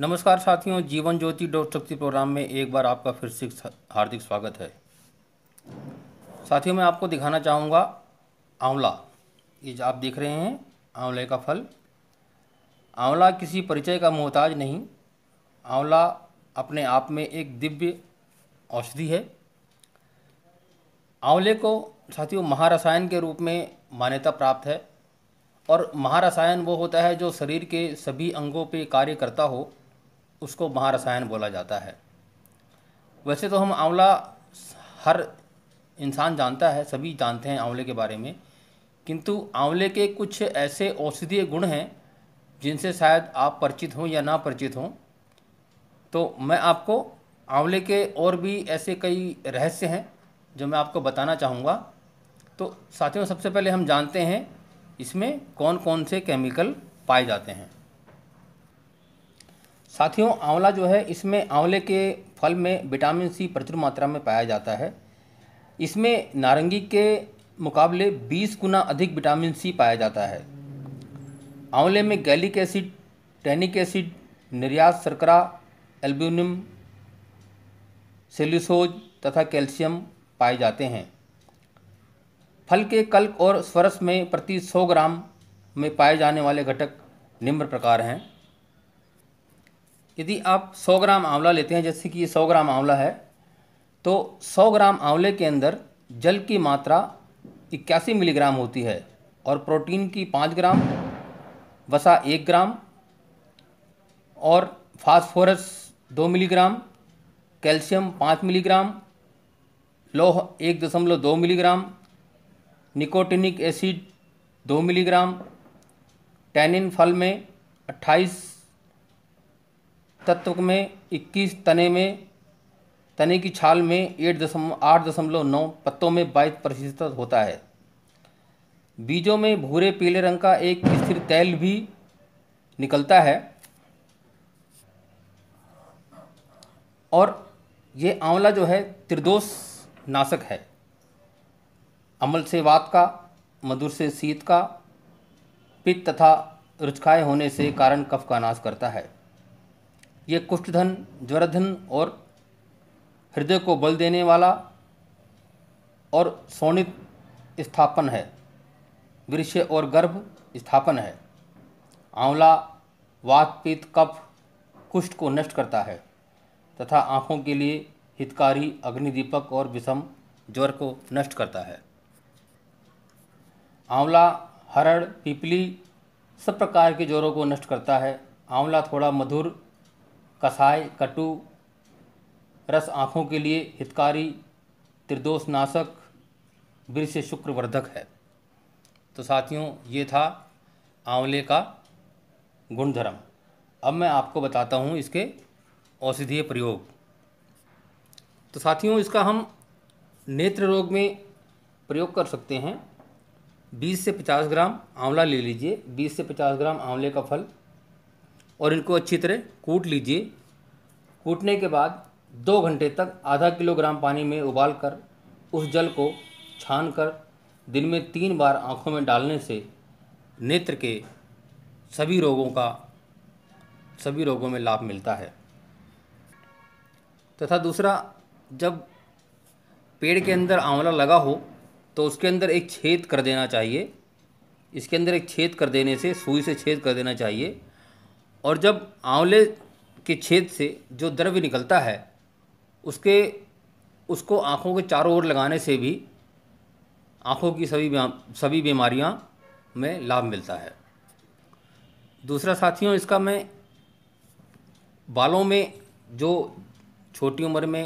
नमस्कार साथियों जीवन ज्योति डॉट शक्ति प्रोग्राम में एक बार आपका फिर से हार्दिक स्वागत है साथियों मैं आपको दिखाना चाहूँगा आंवला ये आप देख रहे हैं आंवले का फल आंवला किसी परिचय का मोहताज नहीं आंवला अपने आप में एक दिव्य औषधि है आंवले को साथियों महारसायन के रूप में मान्यता प्राप्त है और महारसायन वो होता है जो शरीर के सभी अंगों पे कार्य करता हो उसको महारसायन बोला जाता है वैसे तो हम आंवला हर इंसान जानता है सभी जानते हैं आंवले के बारे में किंतु आंवले के कुछ ऐसे औषधीय गुण हैं जिनसे शायद आप परिचित हों या ना परिचित हों तो मैं आपको आंवले के और भी ऐसे कई रहस्य हैं जो मैं आपको बताना चाहूँगा तो साथियों सबसे पहले हम जानते हैं इसमें कौन कौन से केमिकल पाए जाते हैं साथियों आंवला जो है इसमें आंवले के फल में विटामिन सी प्रचुर मात्रा में पाया जाता है इसमें नारंगी के मुकाबले 20 गुना अधिक विटामिन सी पाया जाता है आंवले में गैलिक एसिड टैनिक एसिड निर्यात शर्करा एल्ब्यूनियम सेल्यूसोज तथा कैल्शियम पाए जाते हैं फल के कल्प और स्वरस में प्रति 100 ग्राम में पाए जाने वाले घटक निम्न प्रकार हैं यदि आप 100 ग्राम आंवला लेते हैं जैसे कि ये 100 ग्राम आंवला है तो 100 ग्राम आंवले के अंदर जल की मात्रा इक्यासी मिलीग्राम होती है और प्रोटीन की पाँच ग्राम वसा एक ग्राम और फास्फोरस दो मिलीग्राम कैल्शियम पाँच मिलीग्राम लोह एक दशमलव दो मिलीग्राम निकोटिनिक एसिड दो मिलीग्राम टैनिन फल में अट्ठाईस तत्व में इक्कीस तने में तने की छाल में एट दशमलव आठ दशमलव नौ पत्तों में बाईस प्रतिशत होता है बीजों में भूरे पीले रंग का एक स्थिर तैल भी निकलता है और ये आंवला जो है त्रिदोष नाशक है अमल से वात का मधुर से शीत का पित्त तथा रुचखाए होने से कारण कफ का नाश करता है ये कुष्ठधन ज्वरधन और हृदय को बल देने वाला और सोनित स्थापन है वृक्ष और गर्भ स्थापन है आंवला वात पीत कफ कुष्ठ को नष्ट करता है तथा आँखों के लिए हितकारी अग्निदीपक और विषम ज्वर को नष्ट करता है आंवला हरड़ पीपली सब प्रकार के ज्वरों को नष्ट करता है आंवला थोड़ा मधुर कसाय कटु रस आँखों के लिए हितकारी त्रिदोषनाशक वृक्ष शुक्रवर्धक है तो साथियों ये था आंवले का गुणधर्म अब मैं आपको बताता हूँ इसके औषधीय प्रयोग तो साथियों इसका हम नेत्र रोग में प्रयोग कर सकते हैं 20 से 50 ग्राम आंवला ले लीजिए 20 से 50 ग्राम आंवले का फल और इनको अच्छी तरह कूट लीजिए कूटने के बाद दो घंटे तक आधा किलोग्राम पानी में उबाल कर उस जल को छान कर दिन में तीन बार आँखों में डालने से नेत्र के सभी रोगों का सभी रोगों में लाभ मिलता है तथा दूसरा जब पेड़ के अंदर आंवला लगा हो तो उसके अंदर एक छेद कर देना चाहिए इसके अंदर एक छेद कर देने से सुई से छेद कर देना चाहिए और जब आंवले के छेद से जो द्रव्य निकलता है उसके उसको आँखों के चारों ओर लगाने से भी आँखों की सभी सभी बीमारियाँ में लाभ मिलता है दूसरा साथियों इसका मैं बालों में जो छोटी उम्र में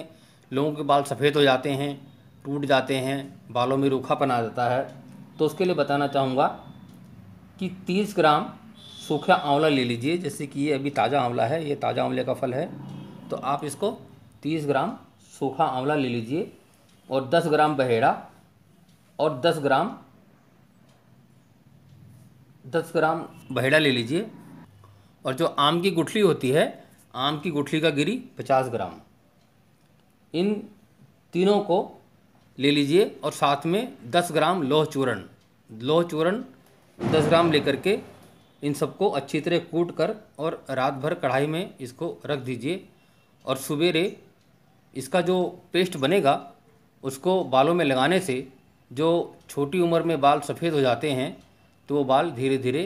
लोगों के बाल सफ़ेद हो जाते हैं टूट जाते हैं बालों में रूखापन आ जाता है तो उसके लिए बताना चाहूँगा कि तीस ग्राम सूखा आंवला ले लीजिए जैसे कि ये अभी ताज़ा आंवला है ये ताज़ा आंवले का फल है तो आप इसको तीस ग्राम सूखा आंवला ले लीजिए और दस ग्राम बहेड़ा और दस ग्राम दस ग्राम बहेड़ा ले लीजिए और जो आम की गुठली होती है आम की गुठली का गिरी पचास ग्राम इन तीनों को ले लीजिए और साथ में दस ग्राम लोह चूरण लोह चूर्ण दस ग्राम लेकर के इन सबको अच्छी तरह कूट कर और रात भर कढ़ाई में इसको रख दीजिए और सवेरे इसका जो पेस्ट बनेगा उसको बालों में लगाने से जो छोटी उम्र में बाल सफ़ेद हो जाते हैं तो वो बाल धीरे धीरे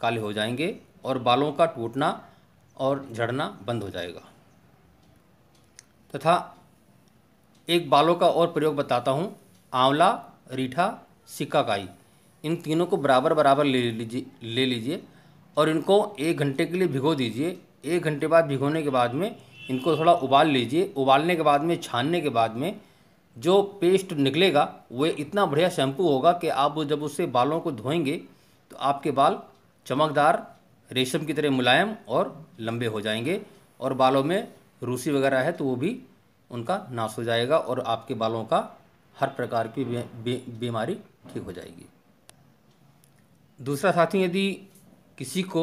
काले हो जाएंगे और बालों का टूटना और झड़ना बंद हो जाएगा तथा एक बालों का और प्रयोग बताता हूँ आंवला रीठा सिक्काकाई इन तीनों को बराबर बराबर ले लीजिए ले लीजिए और इनको एक घंटे के लिए भिगो दीजिए एक घंटे बाद भिगोने के बाद में इनको थोड़ा उबाल लीजिए उबालने के बाद में छानने के बाद में जो पेस्ट निकलेगा वह इतना बढ़िया शैम्पू होगा कि आप जब उससे बालों को धोएंगे तो आपके बाल चमकदार रेशम की तरह मुलायम और लंबे हो जाएंगे और बालों में रूसी वगैरह है तो वो भी उनका नाश हो जाएगा और आपके बालों का हर प्रकार की बीमारी ठीक हो जाएगी दूसरा साथी यदि किसी को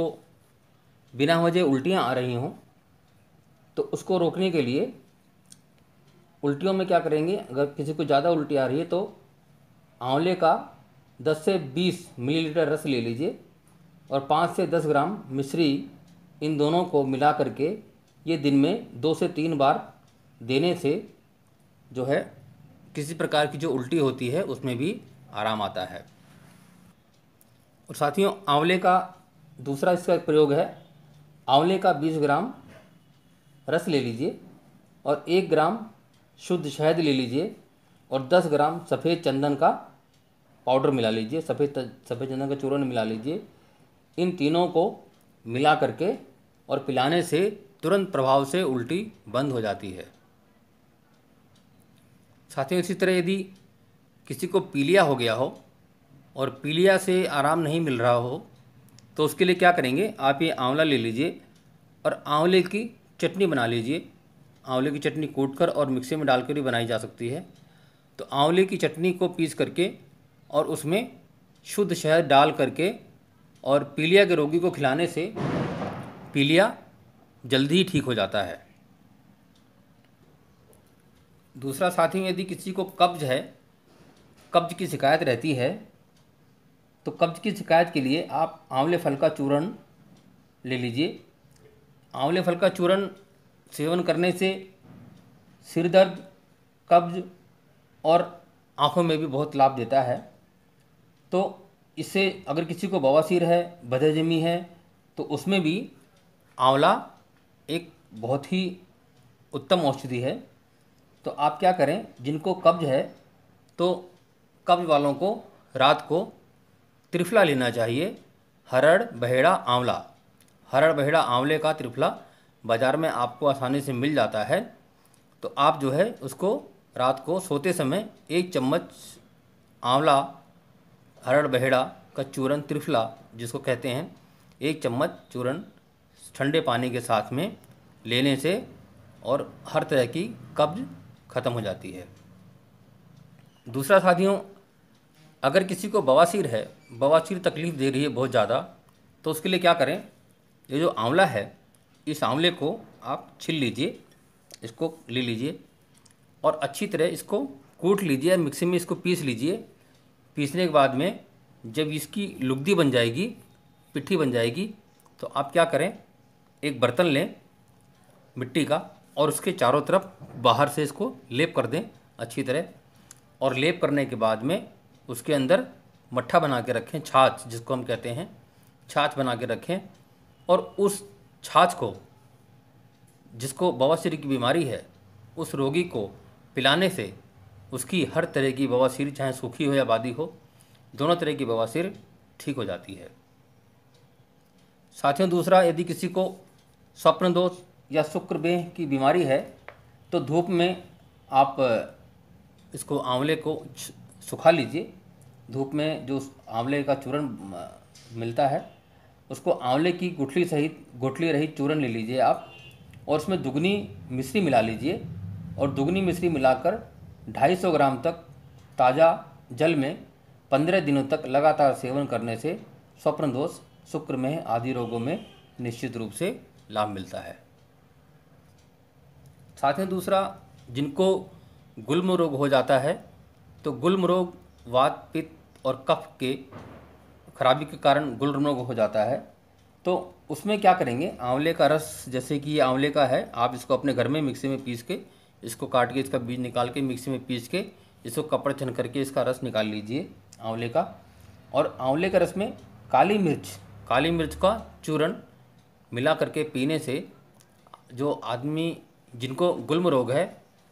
बिना वजह उल्टियाँ आ रही हों तो उसको रोकने के लिए उल्टियों में क्या करेंगे अगर किसी को ज़्यादा उल्टी आ रही है तो आंवले का 10 से 20 मिलीलीटर रस ले लीजिए और 5 से 10 ग्राम मिश्री इन दोनों को मिला करके ये दिन में दो से तीन बार देने से जो है किसी प्रकार की जो उल्टी होती है उसमें भी आराम आता है और साथियों आंवले का दूसरा इसका एक प्रयोग है आंवले का बीस ग्राम रस ले लीजिए और एक ग्राम शुद्ध शहद ले लीजिए और दस ग्राम सफ़ेद चंदन का पाउडर मिला लीजिए सफ़ेद सफ़ेद चंदन का चूर्ण मिला लीजिए इन तीनों को मिला करके और पिलाने से तुरंत प्रभाव से उल्टी बंद हो जाती है साथियों इसी तरह यदि किसी को पीलिया हो गया हो और पीलिया से आराम नहीं मिल रहा हो तो उसके लिए क्या करेंगे आप ये आंवला ले लीजिए और आंवले की चटनी बना लीजिए आंवले की चटनी कूट कर और मिक्सी में डालकर भी बनाई जा सकती है तो आंवले की चटनी को पीस करके और उसमें शुद्ध शहद डाल करके और पीलिया के रोगी को खिलाने से पीलिया जल्दी ही ठीक हो जाता है दूसरा साथी ही यदि किसी को कब्ज है कब्ज की शिकायत रहती है तो कब्ज की शिकायत के लिए आप आंवले फल का चूर्ण ले लीजिए आंवले फल का चूर्ण सेवन करने से सिर दर्द कब्ज और आँखों में भी बहुत लाभ देता है तो इससे अगर किसी को बवासीर है बदहजमी है तो उसमें भी आंवला एक बहुत ही उत्तम औषधि है तो आप क्या करें जिनको कब्ज है तो कब्ज वालों को रात को त्रिफला लेना चाहिए हरड़ बहेड़ा आंवला हरड़ बहेड़ा आंवले का त्रिफला बाज़ार में आपको आसानी से मिल जाता है तो आप जो है उसको रात को सोते समय एक चम्मच आंवला हरड़ बहेड़ा का चूरन त्रिफला जिसको कहते हैं एक चम्मच चूरन ठंडे पानी के साथ में लेने से और हर तरह की कब्ज ख़त्म हो जाती है दूसरा साथियों अगर किसी को बवासीर है बवासीर तकलीफ़ दे रही है बहुत ज़्यादा तो उसके लिए क्या करें ये जो आंवला है इस आंवले को आप छिल लीजिए इसको ले लीजिए और अच्छी तरह इसको कूट लीजिए और मिक्सी में इसको पीस लीजिए पीसने के बाद में जब इसकी लुगदी बन जाएगी पिट्ठी बन जाएगी तो आप क्या करें एक बर्तन लें मिट्टी का और उसके चारों तरफ बाहर से इसको लेप कर दें अच्छी तरह और लेप करने के बाद में उसके अंदर मट्ठा बना के रखें छाछ जिसको हम कहते हैं छाछ बना के रखें और उस छाछ को जिसको बवासीर की बीमारी है उस रोगी को पिलाने से उसकी हर तरह की बवासीर चाहे सूखी हो या बादी हो दोनों तरह की बवासीर ठीक हो जाती है साथियों दूसरा यदि किसी को स्वप्न दोष या शुक्रबेह की बीमारी है तो धूप में आप इसको आंवले को सुखा लीजिए धूप में जो आंवले का चूरण मिलता है उसको आंवले की गुठली सहित गुठली रहित चूरण ले लीजिए आप और उसमें दुगनी मिश्री मिला लीजिए और दुगनी मिश्री मिलाकर 250 ग्राम तक ताज़ा जल में 15 दिनों तक लगातार सेवन करने से स्वप्न दोष शुक्र में आदि रोगों में निश्चित रूप से लाभ मिलता है साथ ही दूसरा जिनको गुल्म रोग हो जाता है तो गुल्म रोग वात पित्त और कफ के खराबी के कारण गुल रोग हो जाता है तो उसमें क्या करेंगे आंवले का रस जैसे कि ये आंवले का है आप इसको अपने घर में मिक्सी में पीस के इसको काट के इसका बीज निकाल के मिक्सी में पीस के इसको कपड़ छन करके इसका रस निकाल लीजिए आंवले का और आंवले का रस में काली मिर्च काली मिर्च का चूरण मिला करके पीने से जो आदमी जिनको गुलम रोग है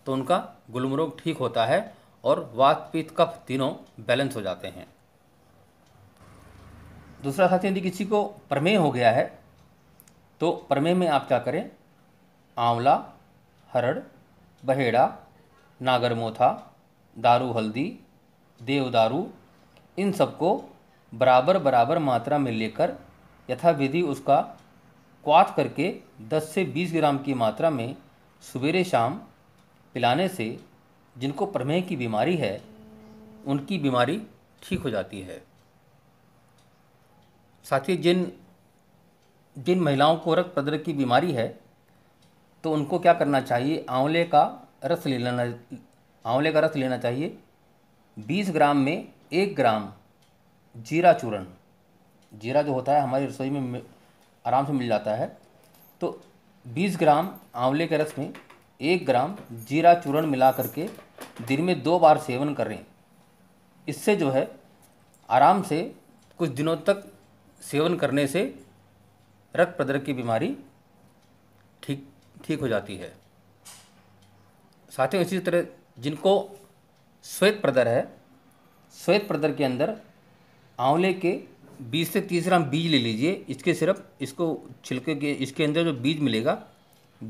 तो उनका गुलम रोग ठीक होता है और वात कफ तीनों बैलेंस हो जाते हैं दूसरा साथी यदि किसी को प्रमेय हो गया है तो प्रमेय में आप क्या करें आंवला हरड़ बहेड़ा नागरमोथा दारू हल्दी देवदारू इन सबको बराबर बराबर मात्रा में लेकर यथाविधि उसका क्वात करके 10 से 20 ग्राम की मात्रा में सवेरे शाम पिलाने से जिनको प्रमेह की बीमारी है उनकी बीमारी ठीक हो जाती है साथ ही जिन जिन महिलाओं को रक्त पदर की बीमारी है तो उनको क्या करना चाहिए आंवले का रस लेना आंवले का रस लेना चाहिए 20 ग्राम में एक ग्राम जीरा चूर्ण जीरा जो होता है हमारी रसोई में आराम से मिल जाता है तो 20 ग्राम आंवले के रस में एक ग्राम जीरा चूर्ण मिला करके दिन में दो बार सेवन करें इससे जो है आराम से कुछ दिनों तक सेवन करने से रक्त प्रदर की बीमारी ठीक ठीक हो जाती है साथ ही इसी तरह जिनको श्वेत प्रदर है श्वेत प्रदर के अंदर आंवले के 20 से 30 ग्राम बीज ले लीजिए इसके सिर्फ इसको छिलके के इसके अंदर जो बीज मिलेगा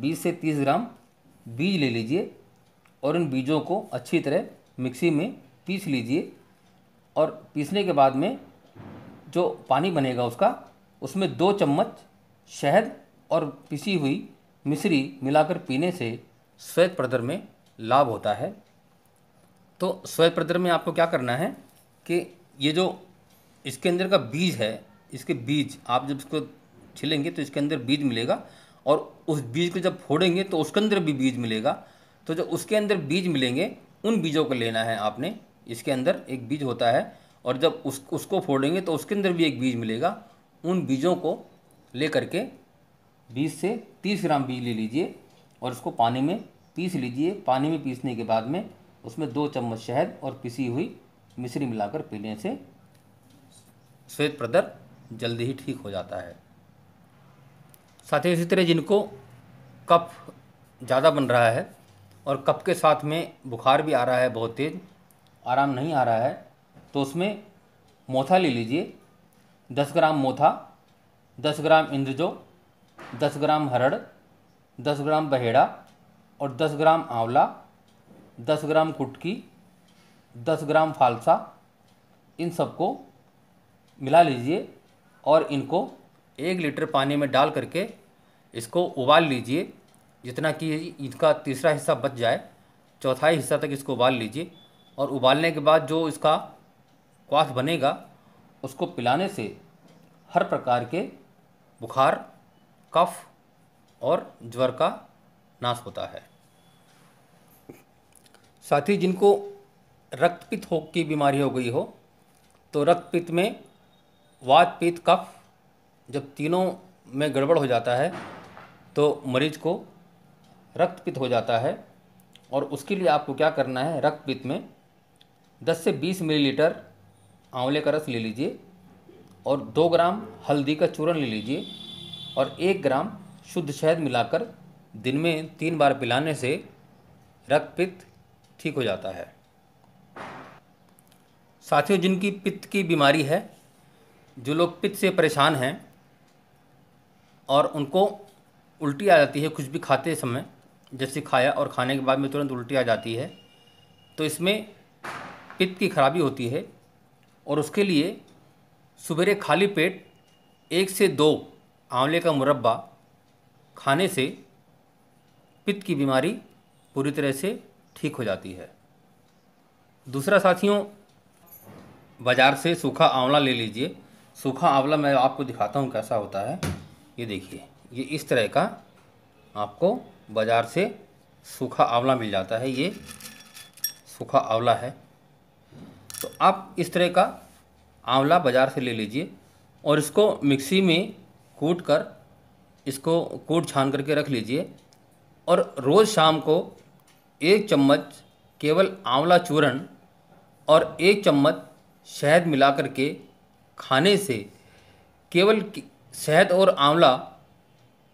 20 से 30 ग्राम बीज ले लीजिए और इन बीजों को अच्छी तरह मिक्सी में पीस लीजिए और पीसने के बाद में जो पानी बनेगा उसका उसमें दो चम्मच शहद और पिसी हुई मिश्री मिलाकर पीने से श्वेत प्रदर में लाभ होता है तो श्वेत प्रदर में आपको क्या करना है कि ये जो इसके अंदर का बीज है इसके बीज आप जब इसको छिलेंगे तो इसके अंदर बीज मिलेगा और उस बीज को जब फोड़ेंगे तो उसके अंदर भी बीज मिलेगा तो जब उसके अंदर बीज मिलेंगे उन बीजों को लेना है आपने इसके अंदर एक बीज होता है और जब उस उसको फोड़ेंगे तो उसके अंदर भी एक बीज मिलेगा उन बीजों को ले करके बीस से तीस ग्राम बीज ले लीजिए और उसको पानी में पीस लीजिए पानी में पीसने के बाद में उसमें दो चम्मच शहद और पिसी हुई मिश्री मिलाकर पीने से श्वेत प्रदर जल्दी ही ठीक हो जाता है साथ ही इसी तरह जिनको कफ ज़्यादा बन रहा है और कफ के साथ में बुखार भी आ रहा है बहुत तेज़ आराम नहीं आ रहा है तो उसमें मोथा ले लीजिए दस ग्राम मोथा दस ग्राम इंद्रजो दस ग्राम हरड़ दस ग्राम बहेड़ा और दस ग्राम आंवला दस ग्राम कुटकी दस ग्राम फालसा इन सबको मिला लीजिए और इनको एक लीटर पानी में डाल करके इसको उबाल लीजिए जितना कि इसका तीसरा हिस्सा बच जाए चौथाई हिस्सा तक इसको उबाल लीजिए और उबालने के बाद जो इसका क्वाथ बनेगा उसको पिलाने से हर प्रकार के बुखार कफ और ज्वर का नाश होता है साथ ही जिनको रक्तपित्त हो की बीमारी हो गई हो तो रक्तपित्त में वातपित्त कफ जब तीनों में गड़बड़ हो जाता है तो मरीज को पित्त हो जाता है और उसके लिए आपको क्या करना है पित्त में 10 से 20 मिलीलीटर आंवले का रस ले लीजिए और 2 ग्राम हल्दी का चूरन ले लीजिए और 1 ग्राम शुद्ध शहद मिलाकर दिन में तीन बार पिलाने से रक्तपित्त ठीक हो जाता है साथियों जिनकी पित्त की बीमारी है जो लोग पित्त से परेशान हैं और उनको उल्टी आ जाती है कुछ भी खाते समय जैसे खाया और खाने के बाद में तुरंत उल्टी आ जाती है तो इसमें पित्त की खराबी होती है और उसके लिए सबेरे खाली पेट एक से दो आंवले का मुरब्बा खाने से पित्त की बीमारी पूरी तरह से ठीक हो जाती है दूसरा साथियों बाज़ार से सूखा आंवला ले लीजिए सूखा आंवला मैं आपको दिखाता हूँ कैसा होता है ये देखिए ये इस तरह का आपको बाज़ार से सूखा आंवला मिल जाता है ये सूखा आंवला है तो आप इस तरह का आंवला बाज़ार से ले लीजिए और इसको मिक्सी में कूट कर इसको कूट छान करके रख लीजिए और रोज़ शाम को एक चम्मच केवल आंवला चूर्ण और एक चम्मच शहद मिला के खाने से केवल शहद और आंवला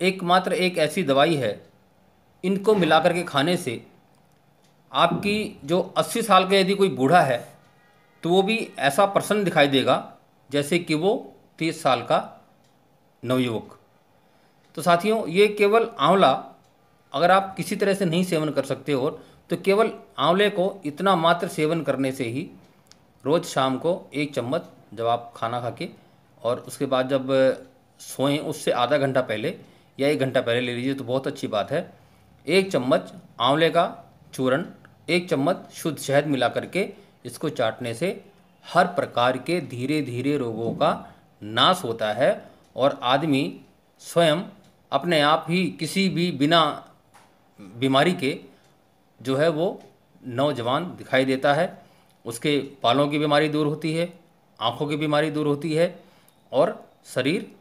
एकमात्र एक ऐसी दवाई है इनको मिला कर के खाने से आपकी जो 80 साल का यदि कोई बूढ़ा है तो वो भी ऐसा प्रसन्न दिखाई देगा जैसे कि वो 30 साल का नवयुवक तो साथियों ये केवल आंवला अगर आप किसी तरह से नहीं सेवन कर सकते और तो केवल आंवले को इतना मात्र सेवन करने से ही रोज़ शाम को एक चम्मच जब आप खाना खा के और उसके बाद जब सोएं उससे आधा घंटा पहले या एक घंटा पहले ले लीजिए तो बहुत अच्छी बात है एक चम्मच आंवले का चूर्ण एक चम्मच शुद्ध शहद मिला करके इसको चाटने से हर प्रकार के धीरे धीरे रोगों का नाश होता है और आदमी स्वयं अपने आप ही किसी भी बिना बीमारी के जो है वो नौजवान दिखाई देता है उसके बालों की बीमारी दूर होती है आँखों की बीमारी दूर होती है और शरीर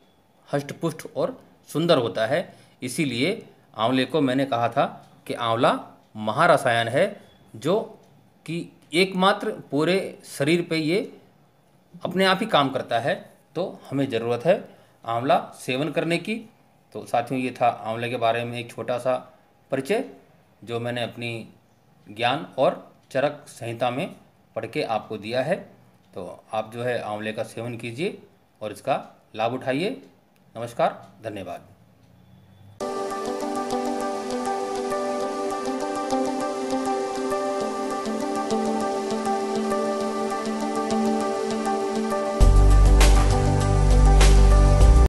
हष्टपुष्ट और सुंदर होता है इसीलिए आंवले को मैंने कहा था कि आंवला महारसायन है जो कि एकमात्र पूरे शरीर पे ये अपने आप ही काम करता है तो हमें ज़रूरत है आंवला सेवन करने की तो साथियों ये था आंवले के बारे में एक छोटा सा परिचय जो मैंने अपनी ज्ञान और चरक संहिता में पढ़ के आपको दिया है तो आप जो है आंवले का सेवन कीजिए और इसका लाभ उठाइए नमस्कार धन्यवाद